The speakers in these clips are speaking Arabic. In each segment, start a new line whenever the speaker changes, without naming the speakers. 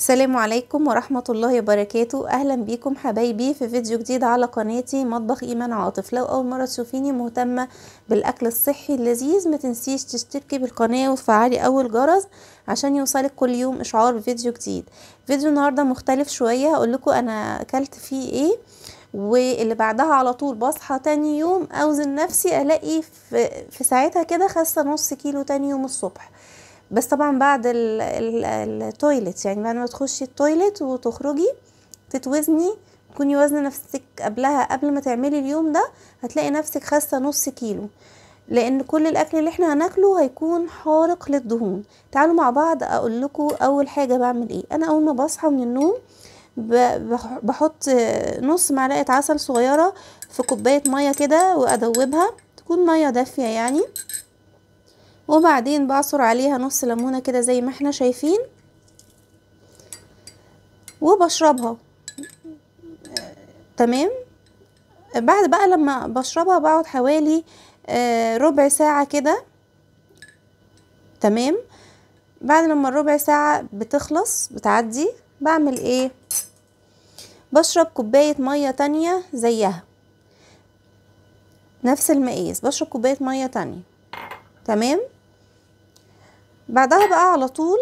السلام عليكم ورحمة الله وبركاته أهلا بيكم حبايبي في فيديو جديد على قناتي مطبخ إيمان عاطف لو أول مرة تشوفيني مهتمة بالأكل الصحي اللذيذ ما تنسيش تشتركي بالقناة وتفعلي أول جرس عشان يوصلك كل يوم إشعار بفيديو جديد فيديو النهاردة مختلف شوية هقولكوا أنا أكلت فيه إيه واللي بعدها على طول بصحى تاني يوم أوزن نفسي ألاقي في, في ساعتها كده خاسة نص كيلو تاني يوم الصبح بس طبعا بعد التويلت يعني بعد ما تخشي التويلت وتخرجي تتوزني تكوني وزن نفسك قبلها قبل ما تعملي اليوم ده هتلاقي نفسك خاسه نص كيلو لان كل الاكل اللي احنا هناكله هيكون حارق للدهون تعالوا مع بعض اقول لكم اول حاجه بعمل ايه انا اول ما بصحى من النوم بحط نص معلقه عسل صغيره في كوبايه ميه كده وادوبها تكون ميه دافيه يعني وبعدين بعصر عليها نص ليمونة كده زي ما احنا شايفين وبشربها آه، تمام بعد بقى لما بشربها بقعد حوالي آه، ربع ساعة كده تمام بعد لما الربع ساعة بتخلص بتعدي بعمل ايه بشرب كوباية مية تانية زيها نفس المقاس بشرب كوباية مية تانية تمام بعدها بقى على طول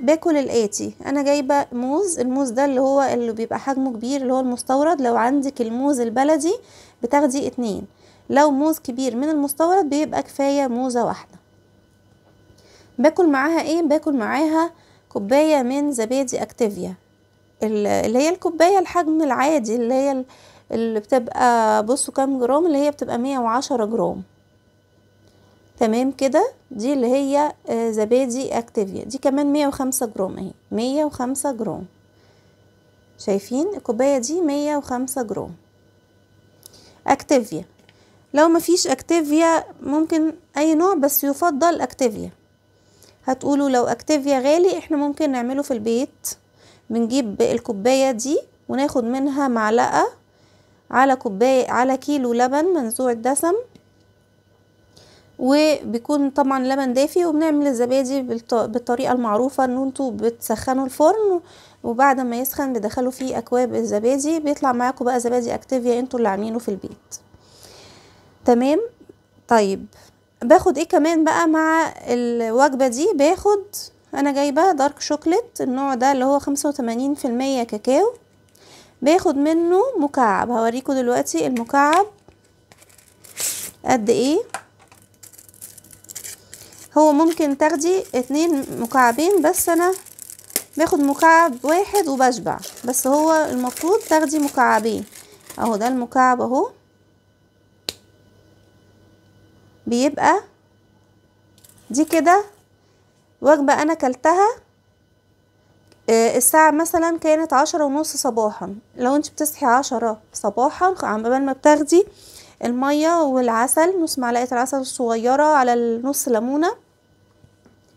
باكل الاتي انا جايبه موز الموز ده اللي هو اللي بيبقى حجمه كبير اللي هو المستورد لو عندك الموز البلدي بتاخدي اتنين لو موز كبير من المستورد بيبقى كفايه موزه واحده باكل معاها ايه باكل معاها كوبايه من زبادي اكتيفيا اللي هي الكوبايه الحجم العادي اللي هي اللي بتبقى بصوا كام جرام اللي هي بتبقى مية وعشرة جرام تمام كده دي اللي هي آه، زبادي اكتيفيا دي كمان مية وخمسة جرام اهي مية وخمسة جرام شايفين الكوباية دي مية وخمسة جرام اكتيفيا لو مفيش اكتيفيا ممكن اي نوع بس يفضل اكتيفيا هتقولوا لو اكتيفيا غالي احنا ممكن نعمله في البيت بنجيب الكوباية دي وناخد منها معلقة على كوباية على كيلو لبن منزوع الدسم وبيكون طبعا لبن دافي وبنعمل الزبادي بالطريقه المعروفه ان انتوا بتسخنوا الفرن وبعد ما يسخن بدخلوا فيه اكواب الزبادي بيطلع معاكم بقى زبادي اكتيفيا انتوا اللي عاملينه في البيت تمام طيب باخد ايه كمان بقى مع الوجبه دي باخد انا جايبه دارك شوكليت النوع ده اللي هو خمسة في المية كاكاو باخد منه مكعب هوريكم دلوقتي المكعب قد ايه هو ممكن تاخدي اتنين مكعبين بس انا باخد مكعب واحد وبشبع بس هو المفروض تاخدي مكعبين اهو ده المكعب اهو بيبقى دي كده وجبة انا كلتها آه، الساعة مثلا كانت عشرة ونص صباحا لو انت بتصحي عشرة صباحا قبل ما بتاخدي المية والعسل نص معلقة العسل الصغيرة على النص ليمونة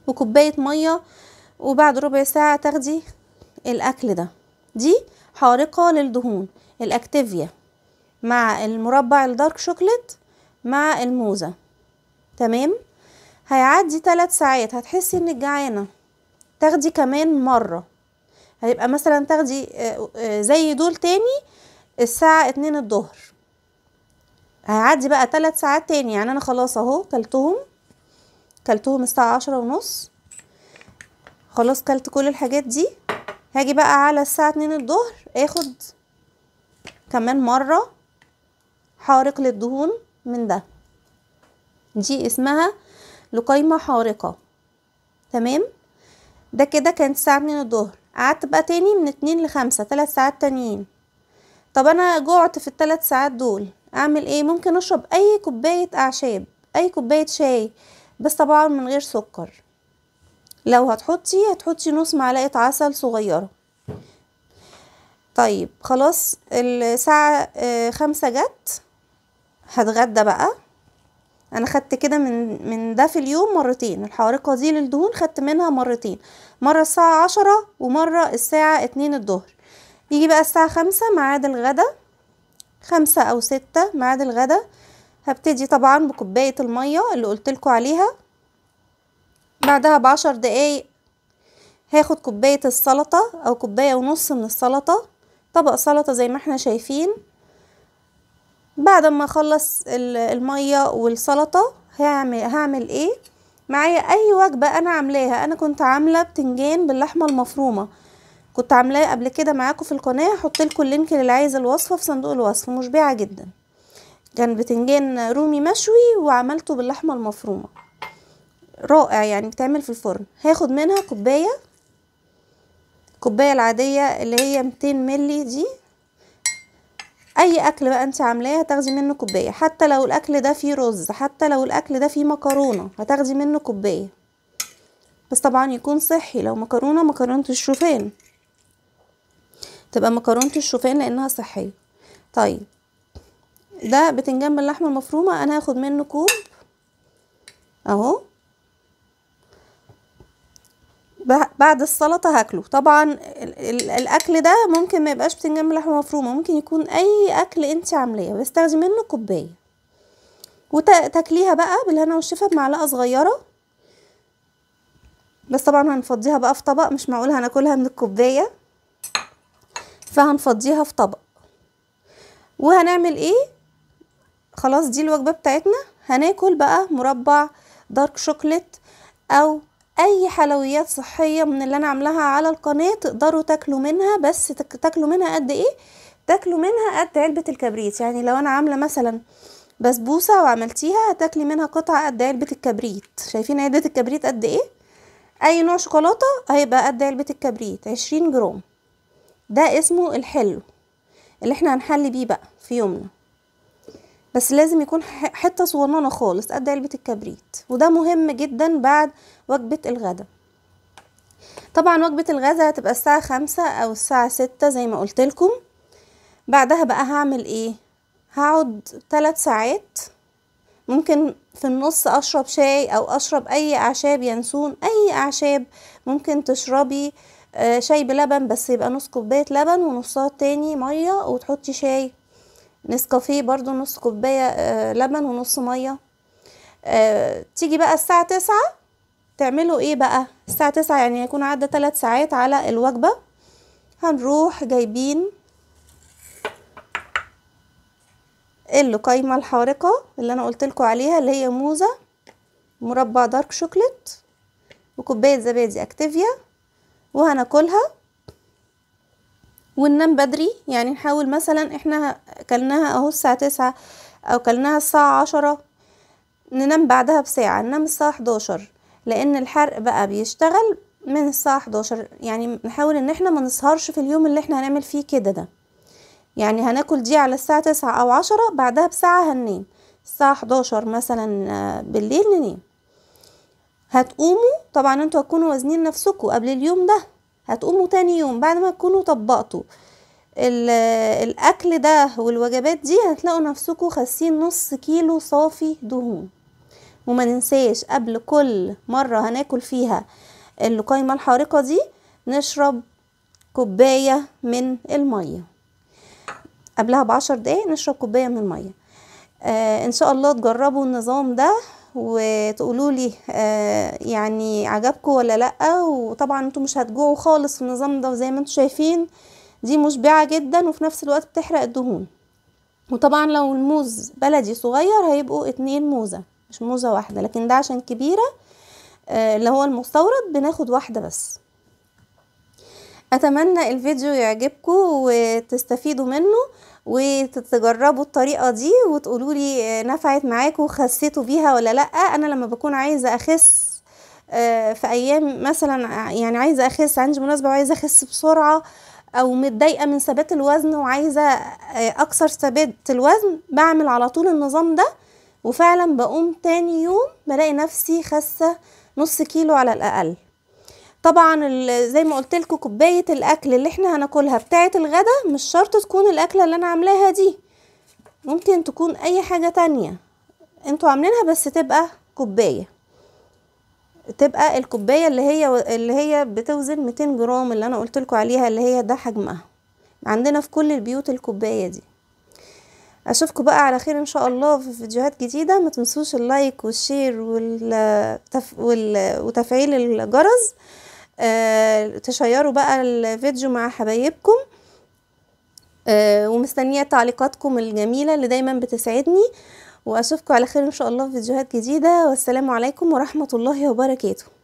وكوبايه ميه وبعد ربع ساعه تاخدي الاكل ده دي حارقه للدهون الاكتيفيا مع المربع الدارك شوكليت مع الموزه تمام هيعدي 3 ساعات هتحسي انك جعانه تاخدي كمان مره هيبقى مثلا تاخدي آه، آه، زي دول تاني الساعه 2 الظهر هيعدي بقى 3 ساعات تاني يعني انا خلاص اهو كلتهم كلتهم الساعة عشرة ونص خلاص كلت كل الحاجات دي هاجي بقى على الساعة اتنين الظهر اخد كمان مرة حارق للدهون من ده دي اسمها لقيمة حارقة تمام ده كده كانت الساعة اتنين الظهر قعدت بقى تاني من اتنين لخمسة تلات ساعات تانيين طب انا جعت في التلات ساعات دول اعمل ايه ممكن اشرب اي كوباية اعشاب اي كوباية شاي بس طبعا من غير سكر لو هتحطي هتحطي نص معلقة عسل صغيرة طيب خلاص الساعة آه، خمسة جت هتغدى بقى انا خدت كده من من ده في اليوم مرتين الحارقه دي للدهون خدت منها مرتين مره الساعه عشرة ومره الساعه اتنين الظهر يجي بقى الساعه خمسة ميعاد الغدا خمسة او ستة ميعاد الغدا هبتدي طبعا بكوباية المية اللي قلتلكوا عليها بعدها بعشر دقايق هاخد كوباية السلطة او كوباية ونص من السلطة طبق سلطة زي ما احنا شايفين بعد ما اخلص المية والسلطة هعمل, هعمل ايه معايا اي وجبة انا عاملاها انا كنت عاملة بتنجان باللحمة المفرومة كنت عاملاه قبل كده معاكم في القناة هحطلكوا اللينك للي عايز الوصفة في صندوق الوصف مشبعة جدا كان بتنجان رومي مشوي وعملته باللحمة المفرومة رائع يعني بتعمل في الفرن هاخد منها كوباية الكوباية العادية اللي هي 200 ملي دي اي اكل بقى انت عاملاه هتاخدي منه كوبايه حتى لو الاكل ده فيه رز حتى لو الاكل ده فيه مكرونه هتاخدي منه كوبايه بس طبعا يكون صحي لو مكرونه مكرونه الشوفان تبقى مكرونه الشوفان لانها صحيه طيب ده بتنجان باللحمة المفرومة انا هاخد منه كوب اهو بعد السلطة هاكله طبعا الاكل ده ممكن ما يبقاش بتنجان باللحمة مفرومة ممكن يكون اي اكل انت عاملاه بستخدم منه كوباية وتاكليها بقى بالهنا والشفا بمعلقة صغيرة بس طبعا هنفضيها بقى في طبق مش معقول هناكلها من الكوباية فهنفضيها في طبق وهنعمل ايه خلاص دي الوجبة بتاعتنا هناكل بقى مربع دارك شوكليت او اي حلويات صحية من اللي انا عاملاها على القناة تقدروا تاكلوا منها بس تاكلوا منها قد ايه تاكلوا منها قد علبة الكبريت يعني لو انا عاملة مثلا بسبوسة وعملتيها هتاكلي منها قطعة قد علبة الكبريت شايفين علبة الكبريت قد ايه اي نوع شوكولاتة هيبقى قد علبة الكبريت عشرين جرام ده اسمه الحلو اللي احنا هنحلي بيه بقى في يومنا بس لازم يكون حته صغننه خالص قد علبه الكبريت وده مهم جدا بعد وجبه الغداء طبعا وجبه الغداء هتبقى الساعه خمسة او الساعه ستة زي ما قلت لكم بعدها بقى هعمل ايه هقعد ثلاث ساعات ممكن في النص اشرب شاي او اشرب اي اعشاب ينسون اي اعشاب ممكن تشربي آه، شاي بلبن بس يبقى نص كوبايه لبن ونصها تاني ميه وتحطي شاي نسكافيه برضو نص كوباية آه، لبن ونص مية آه، تيجي بقى الساعة تسعة تعملوا ايه بقى الساعة تسعة يعني يكون عدى ثلاث ساعات على الوجبة هنروح جايبين اللقيمة الحارقة اللي انا قلتلكوا عليها اللي هي موزة مربع دارك شوكليت وكوباية زبادي اكتيفيا وهناكلها وننام بدري يعني نحاول مثلا احنا كلناها اهو الساعة تسعة او كلناها الساعة عشرة ننام بعدها بساعة ننام الساعة حداشر لان الحرق بقى بيشتغل من الساعة حداشر يعني نحاول ان احنا ما نسهرش في اليوم اللي احنا هنعمل فيه كده ده يعني هناكل دي على الساعة تسعة او عشرة بعدها بساعة هننام الساعة حداشر مثلا آه، بالليل ننام هتقوموا طبعا انتوا هتكونوا وازنين نفسكم قبل اليوم ده هتقوموا تاني يوم بعد ما تكونوا طبقتوا الاكل ده والوجبات دي هتلاقوا نفسكم خاسين نص كيلو صافي دهون وما ننساش قبل كل مرة هناكل فيها القايمة الحارقة دي نشرب كوباية من المية قبلها بعشر دقايق نشرب كوباية من المية آه ان شاء الله تجربوا النظام ده وتقولوا لي آه، يعني عجبكم ولا لا وطبعا انتم مش هتجوعوا خالص في النظام ده وزي ما انتم شايفين دي مشبعه جدا وفي نفس الوقت بتحرق الدهون وطبعا لو الموز بلدي صغير هيبقوا اتنين موزه مش موزه واحده لكن ده عشان كبيره آه، اللي هو المستورد بناخد واحده بس اتمنى الفيديو يعجبكم وتستفيدوا منه وتتجربوا الطريقه دي وتقولوا لي آه، نفعت معاكم خسيتوا بيها ولا لا انا لما بكون عايزه اخس آه، في ايام مثلا آه، يعني عايزه اخس عندي مناسبه وعايزه اخس بسرعه او متضايقه من ثبات الوزن وعايزه اكسر ثبات الوزن بعمل على طول النظام ده وفعلا بقوم تاني يوم بلاقي نفسي خاسه نص كيلو على الاقل طبعا زي ما قلت لكم كوبايه الاكل اللي احنا هناكلها بتاعه الغدا مش شرط تكون الاكله اللي انا عاملاها دي ممكن تكون اي حاجه تانية انتوا عاملينها بس تبقى كوبايه تبقى الكوبايه اللي هي اللي هي بتوزن 200 جرام اللي انا قلت لكم عليها اللي هي ده حجمها عندنا في كل البيوت الكوبايه دي اشوفكم بقى على خير ان شاء الله في فيديوهات جديده ما تنسوش اللايك والشير والتف... وال... وتفعيل الجرس آه، تشيروا بقى الفيديو مع حبايبكم آه، ومستنيه تعليقاتكم الجميله اللي دايما بتسعدني واشوفكم على خير ان شاء الله في فيديوهات جديده والسلام عليكم ورحمه الله وبركاته